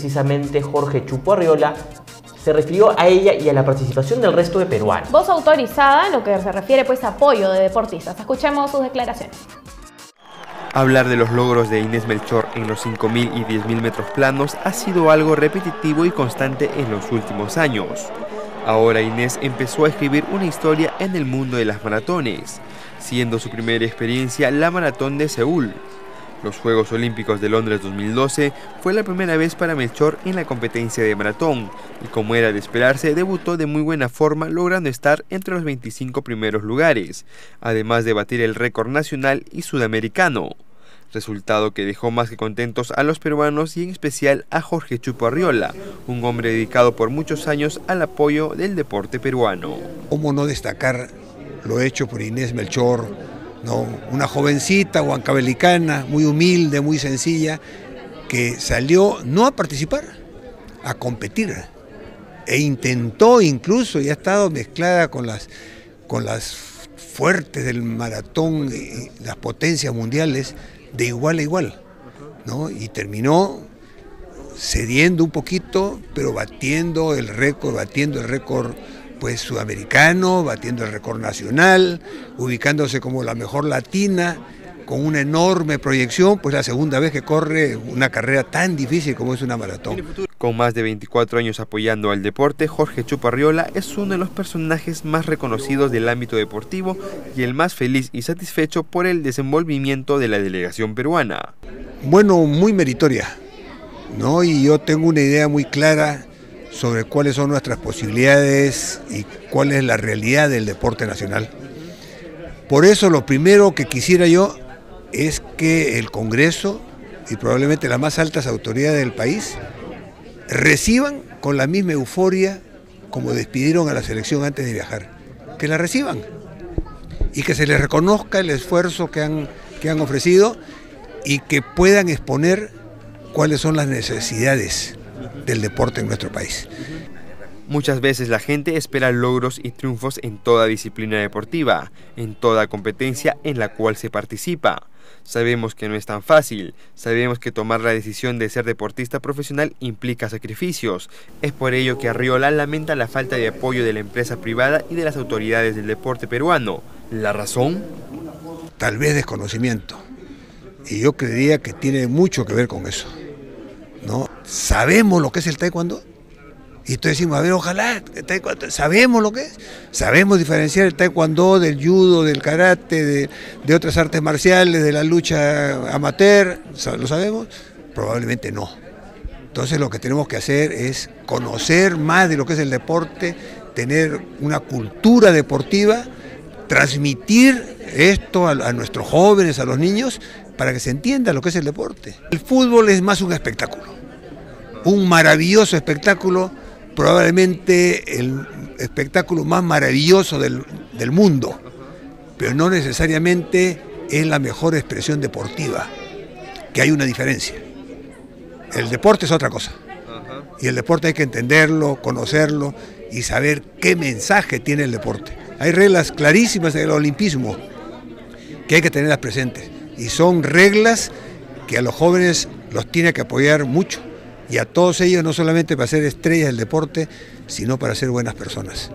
precisamente Jorge Chupo Arriola, se refirió a ella y a la participación del resto de peruanos. Voz autorizada en lo que se refiere pues a apoyo de deportistas. Escuchemos sus declaraciones. Hablar de los logros de Inés Melchor en los 5.000 y 10.000 metros planos ha sido algo repetitivo y constante en los últimos años. Ahora Inés empezó a escribir una historia en el mundo de las maratones, siendo su primera experiencia la maratón de Seúl, los Juegos Olímpicos de Londres 2012 fue la primera vez para Melchor en la competencia de maratón y como era de esperarse debutó de muy buena forma logrando estar entre los 25 primeros lugares, además de batir el récord nacional y sudamericano. Resultado que dejó más que contentos a los peruanos y en especial a Jorge Chupo Arriola, un hombre dedicado por muchos años al apoyo del deporte peruano. ¿Cómo no destacar lo hecho por Inés Melchor, ¿no? una jovencita huancabelicana, muy humilde, muy sencilla, que salió no a participar, a competir. E intentó incluso, y ha estado mezclada con las, con las fuertes del maratón, y las potencias mundiales, de igual a igual. ¿no? Y terminó cediendo un poquito, pero batiendo el récord, batiendo el récord pues sudamericano, batiendo el récord nacional, ubicándose como la mejor latina, con una enorme proyección, pues la segunda vez que corre una carrera tan difícil como es una maratón. Con más de 24 años apoyando al deporte, Jorge Chuparriola es uno de los personajes más reconocidos del ámbito deportivo y el más feliz y satisfecho por el desenvolvimiento de la delegación peruana. Bueno, muy meritoria, ¿no? Y yo tengo una idea muy clara sobre cuáles son nuestras posibilidades y cuál es la realidad del deporte nacional. Por eso lo primero que quisiera yo es que el Congreso y probablemente las más altas autoridades del país reciban con la misma euforia como despidieron a la selección antes de viajar. Que la reciban y que se les reconozca el esfuerzo que han, que han ofrecido y que puedan exponer cuáles son las necesidades del deporte en nuestro país. Muchas veces la gente espera logros y triunfos en toda disciplina deportiva, en toda competencia en la cual se participa. Sabemos que no es tan fácil, sabemos que tomar la decisión de ser deportista profesional implica sacrificios. Es por ello que Arriola lamenta la falta de apoyo de la empresa privada y de las autoridades del deporte peruano. ¿La razón? Tal vez desconocimiento. Y yo creería que tiene mucho que ver con eso. ¿no? Sabemos lo que es el taekwondo. Y entonces decimos, a ver, ojalá, sabemos lo que es, sabemos diferenciar el taekwondo del judo, del karate, de, de otras artes marciales, de la lucha amateur, ¿lo sabemos? Probablemente no. Entonces lo que tenemos que hacer es conocer más de lo que es el deporte, tener una cultura deportiva, transmitir esto a, nuestros jóvenes, a los niños, para que se entienda lo que es el deporte. El fútbol es más un espectáculo, un maravilloso espectáculo, probablemente el espectáculo más maravilloso del, del mundo, pero no necesariamente es la mejor expresión deportiva, que hay una diferencia. El deporte es otra cosa. Y el deporte hay que entenderlo, conocerlo y saber qué mensaje tiene el deporte. Hay reglas clarísimas del olimpismo, que hay que tenerlas presentes. Y son reglas que a los jóvenes los tiene que apoyar mucho. Y a todos ellos, no solamente para ser estrellas del deporte, sino para ser buenas personas.